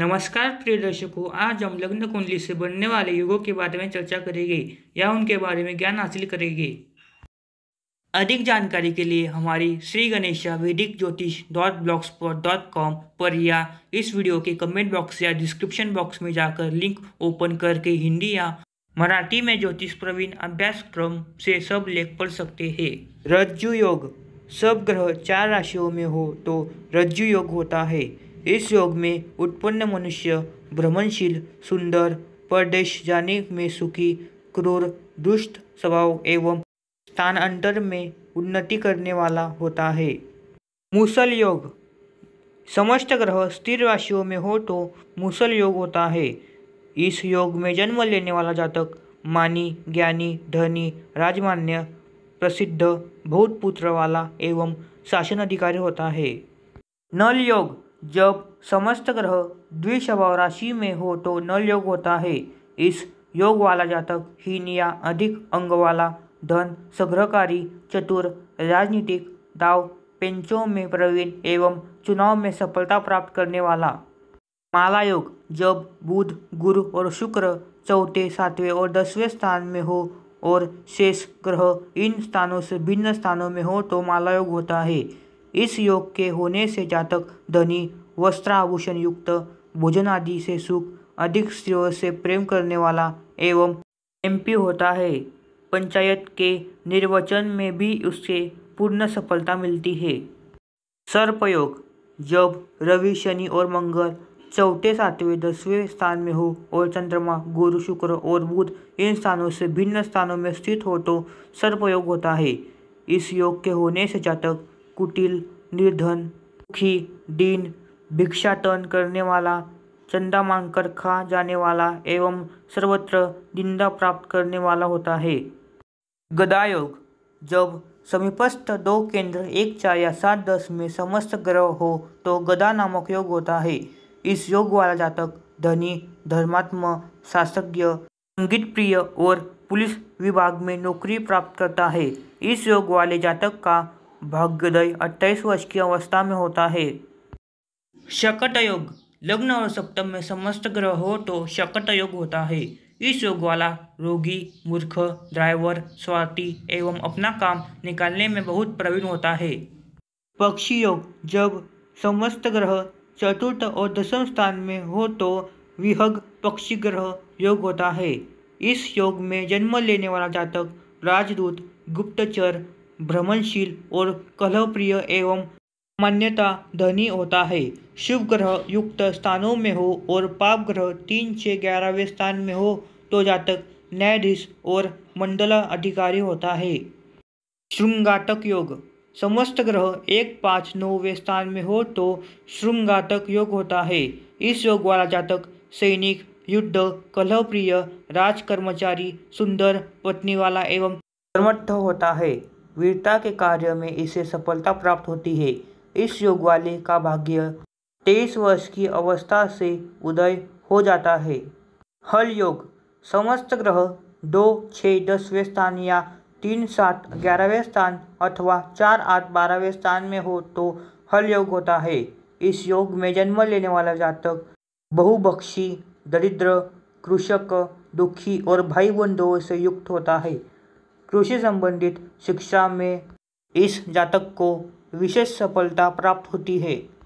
नमस्कार प्रिय दर्शकों आज हम लग्न कुंडली से बनने वाले युगों के बारे में चर्चा करेंगे या उनके बारे में ज्ञान हासिल करेंगे अधिक जानकारी के लिए हमारी Shri Ganesha Vaidik Jyotish dot blogspot dot com पर या इस वीडियो के कमेंट बॉक्स या डिस्क्रिप्शन बॉक्स में जाकर लिंक ओपन करके हिंदी या मराठी में ज्योतिष प्रवीण अभ्यासक्रम से सब लेख पढ़ सकते हैं रज्जु योग सब ग्रह चार राशियों में हो तो रज्जु योग होता है इस योग में उत्पन्न मनुष्य भ्रमणशील सुंदर परदेश जाने में सुखी क्रूर दुष्ट स्वभाव एवं स्थानांतर में उन्नति करने वाला होता है मूसल योग समस्त ग्रह स्थिर राशियों में हो तो मूसल योग होता है इस योग में जन्म लेने वाला जातक मानी ज्ञानी धनी राजमान्य प्रसिद्ध भूतपुत्र वाला एवं शासन अधिकारी होता है नल योग जब समस्त ग्रह द्विस्वभाव राशि में हो तो नल योग होता है इस योग वाला जातक हीन या अधिक अंग वाला धन संग्रहकारी चतुर राजनीतिक दाव पेंचों में प्रवीण एवं चुनाव में सफलता प्राप्त करने वाला माला योग जब बुध गुरु और शुक्र चौथे सातवें और दसवें स्थान में हो और शेष ग्रह इन स्थानों से भिन्न स्थानों में हो तो माला योग होता है इस योग के होने से जातक धनी वस्त्र आभूषण युक्त भोजन आदि से सुख अधिक स्त्रियों से प्रेम करने वाला एवं एमपी होता है पंचायत के निर्वचन में भी उसके पूर्ण सफलता मिलती है सर्पयोग जब रवि शनि और मंगल चौथे सातवें दसवें स्थान में हो और चंद्रमा गुरु शुक्र और बुध इन स्थानों से भिन्न स्थानों में स्थित हो तो सर्पयोग होता है इस योग के होने से जातक कुटिल निर्धन दुखी दीन भिक्षाटन करने वाला चंदा मांगकर खा जाने वाला एवं सर्वत्र निंदा प्राप्त करने वाला होता है गदायोग जब समीपस्थ दो केंद्र एक चार या सात दस में समस्त ग्रह हो तो गदा नामक योग होता है इस योग वाला जातक धनी धर्मात्म शासज्ञ संगीत प्रिय और पुलिस विभाग में नौकरी प्राप्त करता है इस योग वाले जातक का भाग्योदय अट्ठाईस वर्ष की अवस्था में होता है शकट योग लग्न और सप्तम में समस्त ग्रह हो तो शकट योग होता है इस योग वाला रोगी मूर्ख ड्राइवर स्वाति एवं अपना काम निकालने में बहुत प्रवीण होता है पक्षी योग जब समस्त ग्रह चतुर्थ और दसम स्थान में हो तो विहग पक्षी ग्रह योग होता है इस योग में जन्म लेने वाला जातक राजदूत गुप्तचर भ्रमणशील और कलहप्रिय एवं मान्यता धनी होता है शुभ ग्रह युक्त स्थानों में हो और पाप ग्रह तीन से ग्यारहवें स्थान में हो तो जातक न्यायाधीश और मंडला अधिकारी होता है श्रृंगाटक योग समस्त ग्रह एक पाँच नौवे स्थान में हो तो श्रृंगाटक योग होता है इस योग वाला जातक सैनिक युद्ध कलहप्रिय राजकर्मचारी सुंदर पत्नी वाला एवं समर्थ होता है वीरता के कार्य में इसे सफलता प्राप्त होती है इस योग वाले का भाग्य तेईस वर्ष की अवस्था से उदय हो जाता है हल योग समस्त ग्रह दो छः दसवें स्थान या तीन सात ग्यारहवें स्थान अथवा चार आठ बारहवें स्थान में हो तो हल योग होता है इस योग में जन्म लेने वाला जातक बहुबक्षी दरिद्र कृषक दुखी और भाई बंधुओं से युक्त होता है कृषि संबंधित शिक्षा में इस जातक को विशेष सफलता प्राप्त होती है